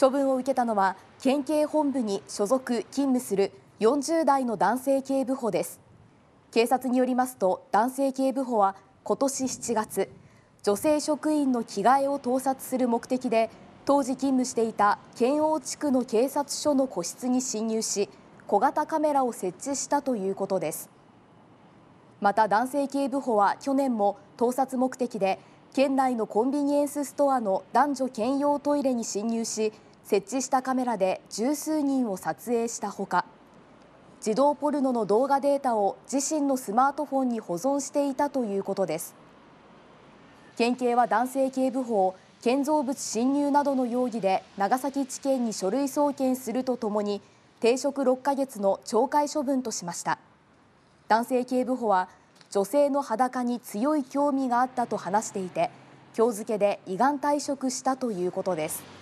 処分を受けたのは県警本部に所属勤務する40代の男性警部補です警察によりますと男性警部補は今年7月女性職員の着替えを盗撮する目的で当時勤務していた県央地区の警察署の個室に侵入し小型カメラを設置したということですまた男性警部補は去年も盗撮目的で県内のコンビニエンスストアの男女兼用トイレに侵入し設置したカメラで十数人を撮影したほか児童ポルノの動画データを自身のスマートフォンに保存していたということです県警は男性警部補を建造物侵入などの容疑で長崎地検に書類送検するとともに停職6ヶ月の懲戒処分としました男性警部補は女性の裸に強い興味があったと話していて今日付で胃がん退職したということです